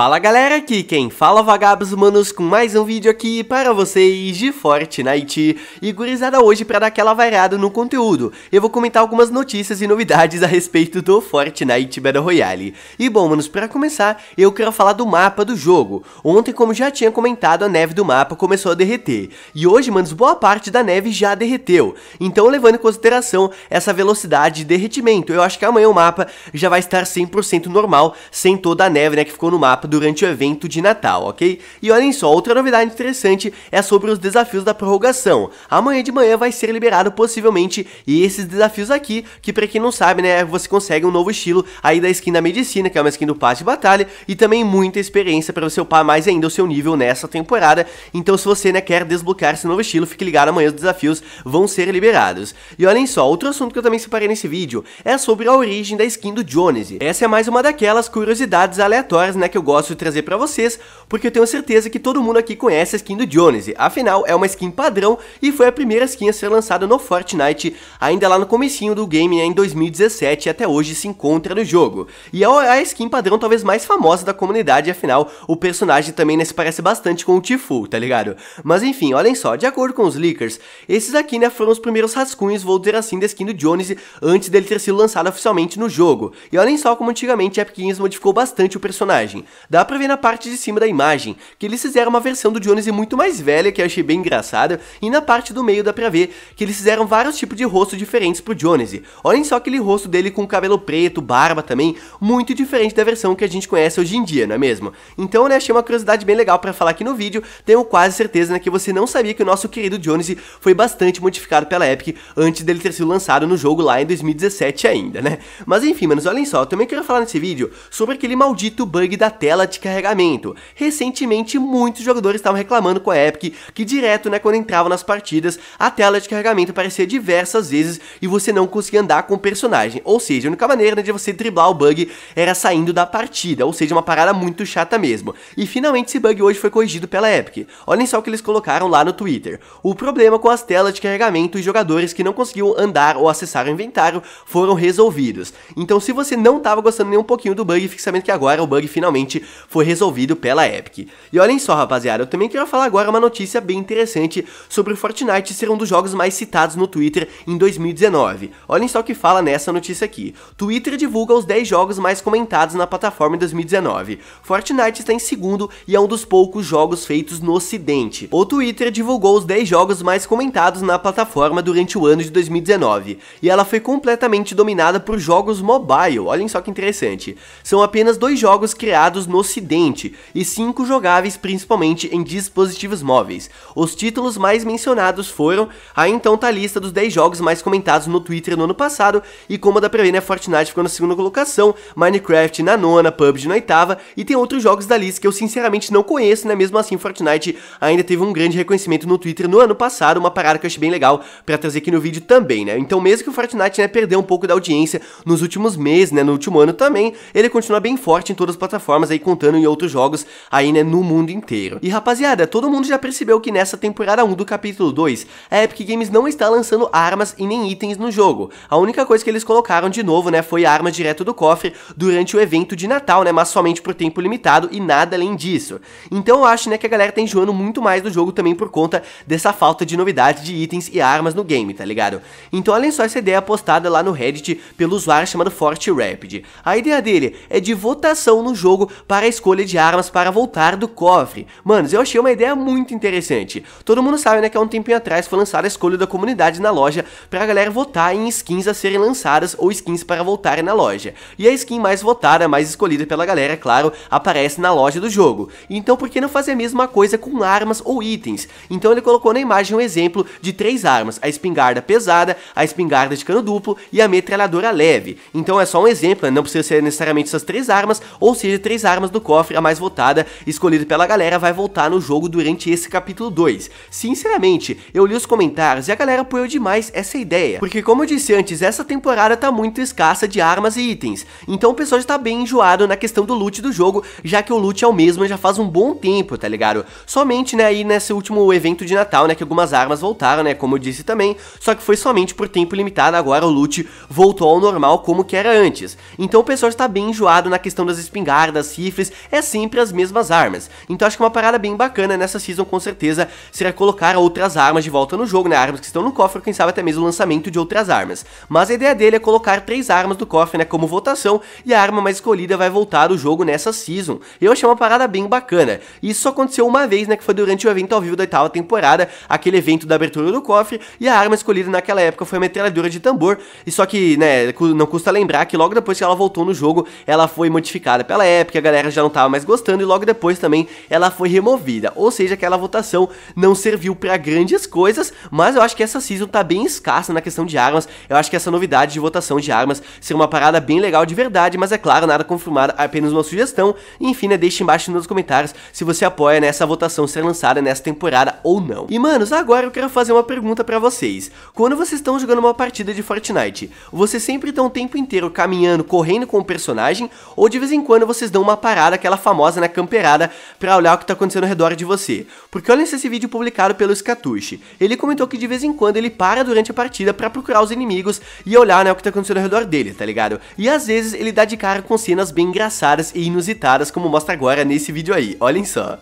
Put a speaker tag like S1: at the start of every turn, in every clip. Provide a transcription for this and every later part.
S1: Fala galera, aqui quem fala é Vagabos Humanos com mais um vídeo aqui para vocês de Fortnite E gurizada hoje para dar aquela variada no conteúdo Eu vou comentar algumas notícias e novidades a respeito do Fortnite Battle Royale E bom manos, para começar eu quero falar do mapa do jogo Ontem como já tinha comentado a neve do mapa começou a derreter E hoje manos, boa parte da neve já derreteu Então levando em consideração essa velocidade de derretimento Eu acho que amanhã o mapa já vai estar 100% normal sem toda a neve né, que ficou no mapa durante o evento de Natal, ok? E olhem só, outra novidade interessante é sobre os desafios da prorrogação. Amanhã de manhã vai ser liberado possivelmente e esses desafios aqui, que para quem não sabe, né, você consegue um novo estilo aí da skin da medicina, que é uma skin do passe de batalha, e também muita experiência para você upar mais ainda o seu nível nessa temporada. Então se você né, quer desbloquear esse novo estilo, fique ligado, amanhã os desafios vão ser liberados. E olhem só, outro assunto que eu também separei nesse vídeo é sobre a origem da skin do Jonesy. Essa é mais uma daquelas curiosidades aleatórias, né, que eu gosto de trazer para vocês, porque eu tenho certeza que todo mundo aqui conhece a skin do Jonesy, afinal é uma skin padrão e foi a primeira skin a ser lançada no Fortnite, ainda lá no comecinho do game né, em 2017 até hoje se encontra no jogo. E é, é a skin padrão talvez mais famosa da comunidade, afinal o personagem também né, se parece bastante com o Tifu, tá ligado? Mas enfim, olhem só, de acordo com os leakers, esses aqui né, foram os primeiros rascunhos, vou dizer assim, da skin do Jonesy antes dele ter sido lançado oficialmente no jogo. E olhem só como antigamente Epic Games modificou bastante o personagem. Dá pra ver na parte de cima da imagem que eles fizeram uma versão do Jonesy muito mais velha, que eu achei bem engraçada, e na parte do meio dá pra ver que eles fizeram vários tipos de rosto diferentes pro Jonesy. Olhem só aquele rosto dele com cabelo preto, barba também, muito diferente da versão que a gente conhece hoje em dia, não é mesmo? Então, né, achei uma curiosidade bem legal para falar aqui no vídeo, tenho quase certeza né, que você não sabia que o nosso querido Jonesy foi bastante modificado pela Epic antes dele ter sido lançado no jogo lá em 2017 ainda, né? Mas enfim, manos, olhem só, eu também quero falar nesse vídeo sobre aquele maldito bug da Terra tela de carregamento. Recentemente, muitos jogadores estavam reclamando com a Epic que direto, né, quando entravam nas partidas, a tela de carregamento aparecia diversas vezes e você não conseguia andar com o personagem. Ou seja, a única maneira né, de você driblar o bug era saindo da partida, ou seja, uma parada muito chata mesmo. E finalmente esse bug hoje foi corrigido pela Epic. Olhem só o que eles colocaram lá no Twitter. O problema com as telas de carregamento e jogadores que não conseguiam andar ou acessar o inventário foram resolvidos. Então se você não estava gostando nem um pouquinho do bug, fique sabendo que agora o bug finalmente foi resolvido pela Epic. E olhem só, rapaziada, eu também queria falar agora uma notícia bem interessante sobre o Fortnite ser um dos jogos mais citados no Twitter em 2019. Olhem só o que fala nessa notícia aqui. Twitter divulga os 10 jogos mais comentados na plataforma em 2019. Fortnite está em segundo e é um dos poucos jogos feitos no ocidente. O Twitter divulgou os 10 jogos mais comentados na plataforma durante o ano de 2019, e ela foi completamente dominada por jogos mobile, olhem só que interessante. São apenas dois jogos criados no ocidente e 5 jogáveis principalmente em dispositivos móveis. Os títulos mais mencionados foram a então tá lista dos 10 jogos mais comentados no Twitter no ano passado e como a da Prevenia né, Fortnite ficou na segunda colocação, Minecraft na nona, PUBG na oitava e tem outros jogos da lista que eu sinceramente não conheço, né? Mesmo assim, Fortnite ainda teve um grande reconhecimento no Twitter no ano passado, uma parada que eu achei bem legal para trazer aqui no vídeo também, né? Então, mesmo que o Fortnite né, perdeu um pouco da audiência nos últimos meses, né, no último ano também, ele continua bem forte em todas as plataformas aí contando em outros jogos aí, né, no mundo inteiro. E rapaziada, todo mundo já percebeu que nessa temporada 1 do capítulo 2, a Epic Games não está lançando armas e nem itens no jogo. A única coisa que eles colocaram de novo, né, foi arma direto do cofre durante o evento de Natal, né, mas somente por tempo limitado e nada além disso. Então eu acho, né, que a galera tá enjoando muito mais do jogo também por conta dessa falta de novidade de itens e armas no game, tá ligado? Então olhem só essa ideia postada lá no Reddit pelo usuário chamado Forte Rapid. A ideia dele é de votação no jogo para a escolha de armas para voltar do cofre. Manos, eu achei uma ideia muito interessante. Todo mundo sabe, né, que há um tempinho atrás foi lançada a escolha da comunidade na loja para a galera votar em skins a serem lançadas ou skins para voltarem na loja. E a skin mais votada, mais escolhida pela galera, é claro, aparece na loja do jogo. Então por que não fazer a mesma coisa com armas ou itens? Então ele colocou na imagem um exemplo de três armas, a espingarda pesada, a espingarda de cano duplo e a metralhadora leve. Então é só um exemplo, né? não precisa ser necessariamente essas três armas, ou seja, três armas armas do cofre, a mais votada, escolhida pela galera, vai voltar no jogo durante esse capítulo 2. Sinceramente, eu li os comentários e a galera apoiou demais essa ideia, porque como eu disse antes, essa temporada tá muito escassa de armas e itens, então o pessoal já tá bem enjoado na questão do loot do jogo, já que o loot é o mesmo já faz um bom tempo, tá ligado? Somente, né, aí nesse último evento de Natal, né, que algumas armas voltaram, né, como eu disse também, só que foi somente por tempo limitado, agora o loot voltou ao normal como que era antes. Então o pessoal está bem enjoado na questão das espingardas, rifles, é sempre as mesmas armas. Então acho que é uma parada bem bacana nessa season com certeza será colocar outras armas de volta no jogo, né? Armas que estão no cofre, quem sabe até mesmo o lançamento de outras armas. Mas a ideia dele é colocar três armas do cofre, né, como votação, e a arma mais escolhida vai voltar o jogo nessa season. Eu achei uma parada bem bacana. isso só aconteceu uma vez, né, que foi durante o evento ao vivo da oitava temporada, aquele evento da abertura do cofre, e a arma escolhida naquela época foi a metralhadora de tambor, e só que, né, não custa lembrar que logo depois que ela voltou no jogo, ela foi modificada pela época, galera já não estava mais gostando e logo depois também ela foi removida. Ou seja, aquela votação não serviu para grandes coisas, mas eu acho que essa season tá bem escassa na questão de armas. Eu acho que essa novidade de votação de armas ser uma parada bem legal de verdade, mas é claro, nada confirmado, apenas uma sugestão. Enfim, né, deixa embaixo nos comentários se você apoia nessa né, votação ser lançada nessa temporada ou não. E manos, agora eu quero fazer uma pergunta para vocês. Quando vocês estão jogando uma partida de Fortnite, vocês sempre estão o tempo inteiro caminhando, correndo com o personagem ou de vez em quando vocês dão uma parada, aquela famosa, né, camperada, pra olhar o que tá acontecendo ao redor de você. Porque olha esse vídeo publicado pelo Skatushi. Ele comentou que de vez em quando ele para durante a partida para procurar os inimigos e olhar, né, o que tá acontecendo ao redor dele, tá ligado? E às vezes ele dá de cara com cenas bem engraçadas e inusitadas, como mostra agora nesse vídeo aí, olhem só.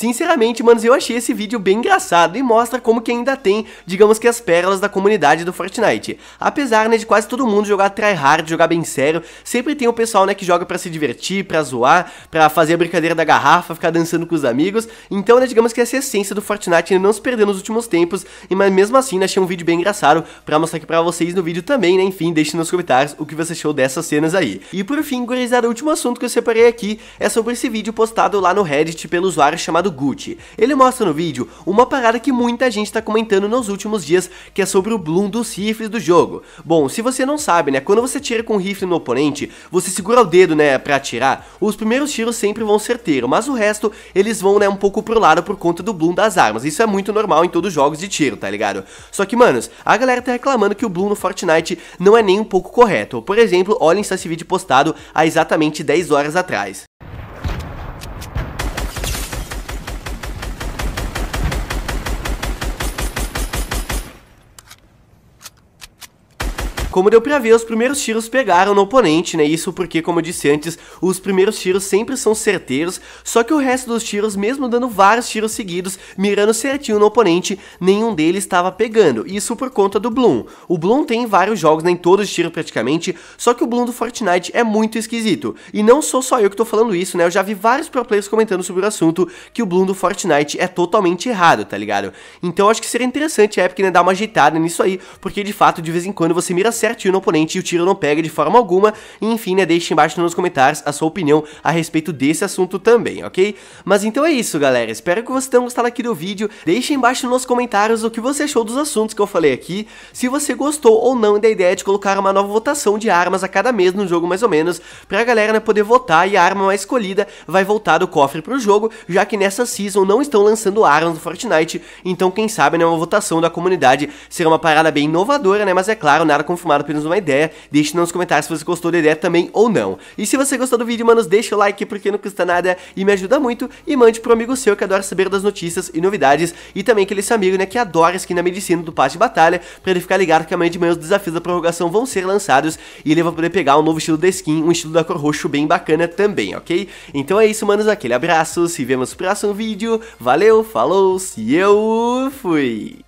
S1: Sinceramente, manos, eu achei esse vídeo bem engraçado e mostra como que ainda tem, digamos que as pérolas da comunidade do Fortnite. Apesar, né, de quase todo mundo jogar tryhard, jogar bem sério, sempre tem o pessoal, né, que joga para se divertir, para zoar, para fazer a brincadeira da garrafa, ficar dançando com os amigos. Então, né, digamos que essa é essência do Fortnite né, não se perdeu nos últimos tempos, mas mesmo assim, né, achei um vídeo bem engraçado para mostrar aqui pra vocês no vídeo também, né, enfim, deixe nos comentários o que você achou dessas cenas aí. E por fim, gurizada, o último assunto que eu separei aqui é sobre esse vídeo postado lá no Reddit pelo usuário chamado chamado Gucci. Ele mostra no vídeo uma parada que muita gente está comentando nos últimos dias, que é sobre o bloom dos rifles do jogo. Bom, se você não sabe, né, quando você tira com o rifle no oponente, você segura o dedo, né, pra atirar, os primeiros tiros sempre vão certeiro, mas o resto, eles vão, né, um pouco pro lado por conta do bloom das armas. Isso é muito normal em todos os jogos de tiro, tá ligado? Só que, manos, a galera tá reclamando que o bloom no Fortnite não é nem um pouco correto. Por exemplo, olhem só esse vídeo postado há exatamente 10 horas atrás. Como deu pra ver, os primeiros tiros pegaram no oponente, né? Isso porque, como eu disse antes, os primeiros tiros sempre são certeiros, só que o resto dos tiros, mesmo dando vários tiros seguidos, mirando certinho no oponente, nenhum deles estava pegando. Isso por conta do Bloom. O Bloom tem vários jogos, né? Em todos os tiros praticamente, só que o Bloom do Fortnite é muito esquisito. E não sou só eu que tô falando isso, né? Eu já vi vários pro players comentando sobre o assunto que o Bloom do Fortnite é totalmente errado, tá ligado? Então acho que seria interessante a Epic né, dar uma ajeitada nisso aí, porque de fato, de vez em quando você mira certinho no oponente e o tiro não pega de forma alguma. E, enfim, né, deixe embaixo nos comentários a sua opinião a respeito desse assunto também, ok? Mas então é isso, galera. Espero que vocês tenham gostado aqui do vídeo. Deixe embaixo nos comentários o que você achou dos assuntos que eu falei aqui. Se você gostou ou não da ideia de colocar uma nova votação de armas a cada mês no jogo, mais ou menos, pra galera né, poder votar e a arma mais escolhida vai voltar do cofre pro jogo, já que nessa season não estão lançando armas no Fortnite. Então, quem sabe, né, uma votação da comunidade será uma parada bem inovadora, né? Mas é claro, nada confirmado apenas uma ideia. Deixe nos comentários se você gostou da ideia também ou não. E se você gostou do vídeo, manos, deixa o like porque não custa nada e me ajuda muito. E mande pro amigo seu que adora saber das notícias e novidades. E também aquele seu amigo, né, que adora skin na medicina do passe de batalha, pra ele ficar ligado que amanhã de manhã os desafios da prorrogação vão ser lançados e ele vai poder pegar um novo estilo da skin, um estilo da cor roxo bem bacana também, ok? Então é isso, manos, aquele abraço, se vemos no próximo vídeo, valeu, falou, se eu fui!